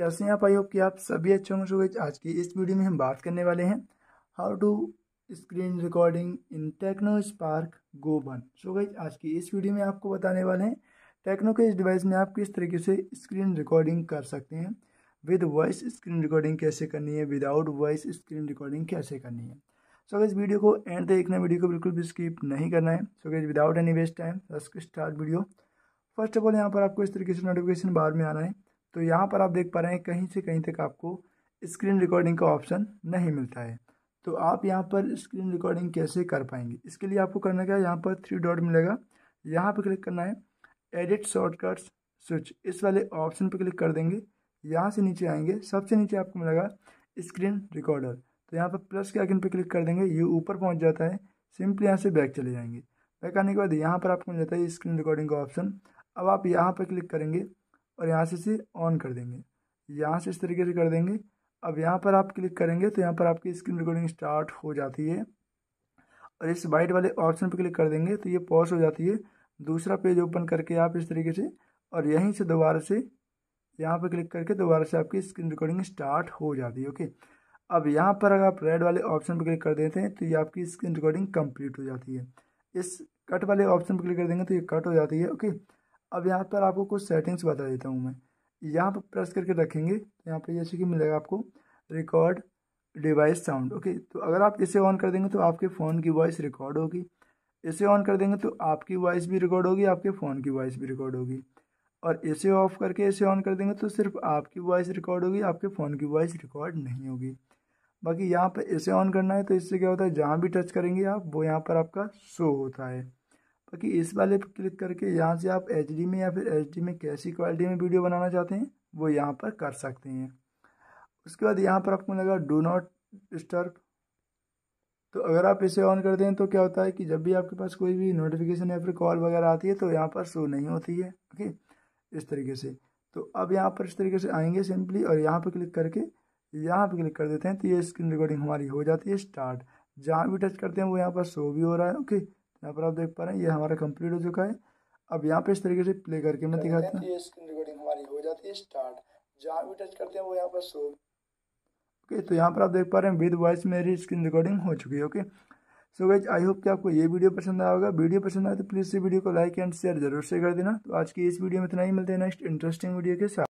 कैसे हैं आप आई होप कि आप सभी अच्छे होंगे आज की इस वीडियो में हम बात करने वाले हैं how to screen recording in Tecno Spark Go one so guys आज की इस वीडियो में आपको बताने वाले हैं टेक्नो के इस डिवाइस में आप किस तरीके से स्क्रीन रिकॉर्डिंग कर सकते हैं विद वॉइस स्क्रीन रिकॉर्डिंग कैसे करनी है विदाउट वॉइस स्क्रीन रिकॉर्डिंग कैसे करनी है सो so, इस वीडियो को एंड तक देखना वीडियो को बिल्कुल भी स्किप नहीं करना है so guys without any waste time start video first of all यहाँ पर आपको इस तरीके से नोटिफिकेशन बार में आना है तो यहाँ पर आप देख पा रहे हैं कहीं से कहीं तक आपको स्क्रीन रिकॉर्डिंग का ऑप्शन नहीं मिलता है तो आप यहाँ पर स्क्रीन रिकॉर्डिंग कैसे कर पाएंगे इसके लिए आपको करना क्या है यहाँ पर थ्री डॉट मिलेगा यहाँ पर क्लिक करना है एडिट शॉर्टकट्स स्विच इस वाले ऑप्शन पर क्लिक कर देंगे यहाँ से नीचे आएंगे सबसे नीचे आपको मिलेगा स्क्रीन रिकॉर्डर तो यहाँ पर प्लस के आइकन पर क्लिक कर देंगे ये ऊपर पहुँच जाता है सिंपली यहाँ से बैक चले जाएंगे बैक आने के बाद यहाँ पर आपको मिल जाता है स्क्रीन रिकॉर्डिंग का ऑप्शन अब आप यहाँ पर क्लिक करेंगे और यहाँ से इसे ऑन कर देंगे यहाँ से इस तरीके से कर देंगे अब यहाँ पर आप क्लिक करेंगे तो यहाँ पर आपकी स्क्रीन रिकॉर्डिंग स्टार्ट हो जाती है और इस वाइट वाले ऑप्शन पर क्लिक कर देंगे तो ये पॉज हो जाती है दूसरा पेज ओपन करके आप इस तरीके से और यहीं से दोबारा से यहाँ पर क्लिक करके दोबारा से आपकी स्क्रीन रिकॉर्डिंग स्टार्ट हो जाती है ओके अब यहाँ पर अगर आप रेड वाले ऑप्शन पर क्लिक कर देते हैं तो ये आपकी स्क्रीन रिकॉर्डिंग कंप्लीट हो जाती है इस कट वाले ऑप्शन पर क्लिक कर देंगे तो ये कट हो जाती है ओके अब यहाँ पर आपको कुछ सेटिंग्स बता देता हूँ मैं यहाँ पर प्रेस करके रखेंगे तो यहाँ पर जैसे कि मिलेगा आपको रिकॉर्ड डिवाइस साउंड ओके तो अगर आप इसे ऑन कर देंगे तो आपके फ़ोन की वॉइस रिकॉर्ड होगी इसे ऑन कर देंगे तो आपकी वॉइस भी रिकॉर्ड होगी आपके फ़ोन की वॉइस भी रिकॉर्ड होगी और इसे ऑफ करके इसे ऑन कर देंगे तो सिर्फ आपकी वॉइस रिकॉर्ड होगी आपके फ़ोन की वॉइस रिकॉर्ड नहीं होगी बाकी यहाँ पर इसे ऑन करना है तो इससे क्या होता है जहाँ भी टच करेंगे आप वो यहाँ पर आपका शो होता है बाकी इस वाले पर क्लिक करके यहाँ से आप एच में या फिर एच में कैसी क्वालिटी में वीडियो बनाना चाहते हैं वो यहाँ पर कर सकते हैं उसके बाद यहाँ पर आपको लगा डू नॉट डिस्टर्ब तो अगर आप इसे ऑन कर दें तो क्या होता है कि जब भी आपके पास कोई भी नोटिफिकेशन या फिर कॉल वगैरह आती है तो यहाँ पर शो नहीं होती है ओके इस तरीके से तो अब यहाँ पर इस तरीके से आएंगे सिंपली और यहाँ पर क्लिक करके यहाँ पर क्लिक कर देते हैं तो ये स्क्रीन रिकॉर्डिंग हमारी हो जाती है स्टार्ट जहाँ भी टच करते हैं वो यहाँ पर शो भी हो रहा है ओके यहाँ पर आप देख पा रहे हैं ये हमारा कंप्लीट हो चुका है अब यहाँ पे इस तरीके से प्ले करके मैं दिखाता हूँ यहाँ पर ओके तो यहाँ पर आप देख पा रहे हैं विद वॉइस मेरी स्क्रीन रिकॉर्डिंग हो चुकी है okay so guys I hope कि आपको ये वीडियो पसंद आया होगा वीडियो पसंद आए तो प्लीज़ इस वीडियो को लाइक एंड शेयर जरूर से कर देना तो आज की इस वीडियो में इतना ही मिलते हैं नेक्स्ट इंटरेस्टिंग वीडियो के साथ